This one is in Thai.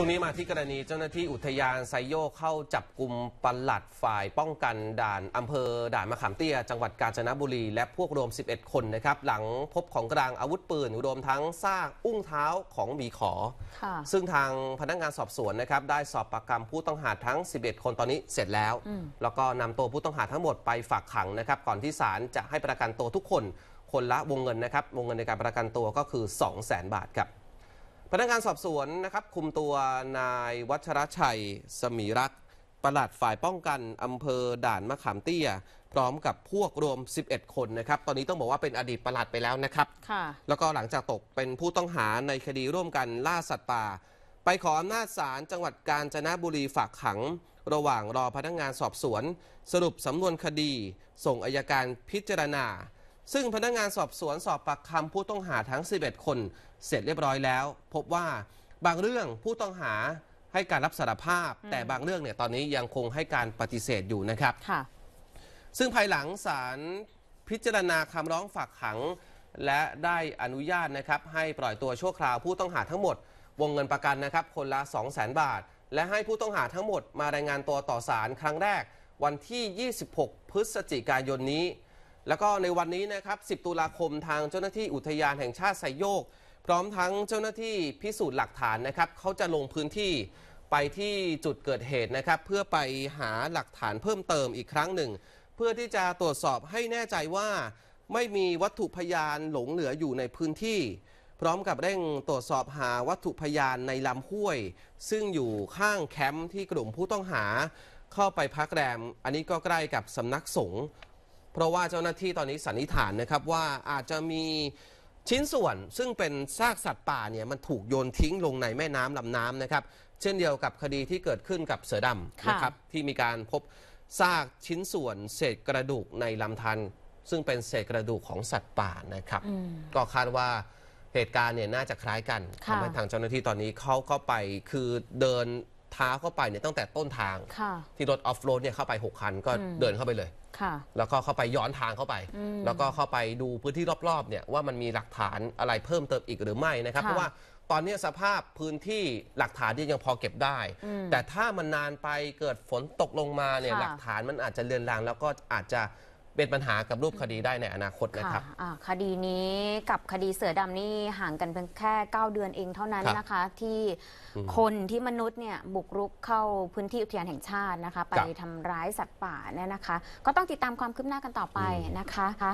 ช่วงนี้มาที่กรณีเจ้าหน้าที่อุทยานไซโยเข้าจับกลุ่มปลัดฝ่ายป้องกันด่านอำเภอ ด่านมะขามเตี้ยจังหวัดกาญจนบุรีและพวกรวม 11 คนนะครับ หลังพบของกลางอาวุธปืนรวมทั้งซากอุ้งเท้าของหมีขอ ซึ่งทางพนักงานสอบสวนนะครับได้สอบปากคำผู้ต้องหาทั้ง 11 คนตอนนี้เสร็จแล้ว แล้วก็นำตัวผู้ต้องหาทั้งหมดไปฝากขังนะครับ ก่อนที่ศาลจะให้ประกันตัวทุกคนคนละวงเงินนะครับวงเงินในการประกันตัวก็คือ2 0 0 0 0 0บาทครับพนักงานสอบสวนนะครับคุมตัวนายวัชรชัยสมีรักระปลัดฝ่ายป้องกัน อำเภอด่านมะขามเตี้ย พร้อมกับพวกรวม 11 คนนะครับ ตอนนี้ต้องบอกว่าเป็นอดีตปลัดไปแล้วนะครับ ค่ะ แล้วก็หลังจากตกเป็นผู้ต้องหาในคดีร่วมกันล่าสัตว์ป่าไปขออำนาจศาลจังหวัดกาญจนบุรีฝากขัง ระหว่างรอพนักงานสอบสวน สรุปสำนวนคดี ส่งอายการพิจารณาซึ่งพนักงงานสอบสวนสอบปากคำผู้ต้องหาทั้ง 11 คน เสร็จเรียบร้อยแล้ว พบว่าบางเรื่องผู้ต้องหาให้การรับสารภาพ แต่บางเรื่องเนี่ยตอนนี้ยังคงให้การปฏิเสธอยู่นะครับ ค่ะ ซึ่งภายหลังศาลพิจารณาคำร้องฝากขังและได้อนุญาตนะครับ ให้ปล่อยตัวชั่วคราว ผู้ต้องหาทั้งหมดวงเงินประกันนะครับ คนละ 2 0 0 0 0 0บาท และให้ผู้ต้องหาทั้งหมดมารายงานตัวต่อศาลครั้งแรก วันที่ 26 พฤศจิกายนนี้แล้วก็ในวันนี้นะครับ 10 ตุลาคมทางเจ้าหน้าที่อุทยานแห่งชาติไซโยก พร้อมทั้งเจ้าหน้าที่พิสูจน์หลักฐานนะครับเขาจะลงพื้นที่ไปที่จุดเกิดเหตุนะครับ เพื่อไปหาหลักฐานเพิ่มเติมอีกครั้งหนึ่ง เพื่อที่จะตรวจสอบให้แน่ใจว่า ไม่มีวัตถุพยานหลงเหลืออยู่ในพื้นที่ พร้อมกับเร่งตรวจสอบหาวัตถุพยานในลำห้วย ซึ่งอยู่ข้างแคมป์ที่กลุ่มผู้ต้องหา เข้าไปพักแรมอันนี้ก็ใกล้กับสำนักสงฆ์เพราะว่าเจ้าหน้าที่ตอนนี้สันนิษฐานนะครับว่าอาจจะมีชิ้นส่วน ซึ่งเป็นซากสัตว์ป่าเนี่ยมันถูกโยนทิ้งลงในแม่น้ำลำน้ำนะครับเช่นเดียวกับคดีที่เกิดขึ้นกับเสือดำะนะครับที่มีการพบซากชิ้นส่วน เศษกระดูกในลำธารซึ่งเป็นเศษกระดูกของสัตว์ป่านะครับก็คาดว่าเหตุการณ์เนี่ยน่าจะคล้ายกันทำให้ทางเจ้าหน้าที่ตอนนี้เขาก็ไปคือเดินท้าเข้าไปเนี่ยตั้งแต่ต้นทางที่รถออฟโรดเนี่ยเข้าไป 6คัน ก็เดินเข้าไปเลยแล้วก็เข้าไปย้อนทางเข้าไป แล้วก็เข้าไปดูพื้นที่รอบๆเนี่ยว่ามันมีหลักฐานอะไรเพิ่มเติมอีกหรือไม่นะครับเพราะว่าตอนนี้สภาพพื้นที่หลักฐานที่ยังพอเก็บได้ แต่ถ้ามันนานไปเกิดฝนตกลงมาเนี่ยหลักฐานมันอาจจะเลือนลางแล้วก็อาจจะเป็นปัญหากับรูปคดีได้ในอนาคตนะครับคดีนี้กับคดีเสือดำนี่ห่างกันเพียงแค่ 9 เดือนเองเท่านั้นนะคะ ที่คนที่มนุษย์เนี่ย บุกรุกเข้าพื้นที่อุทยานแห่งชาตินะคะ ไปทำร้ายสัตว์ป่าเนี่ยนะคะ ก็ต้องติดตามความคืบหน้ากันต่อไปนะคะ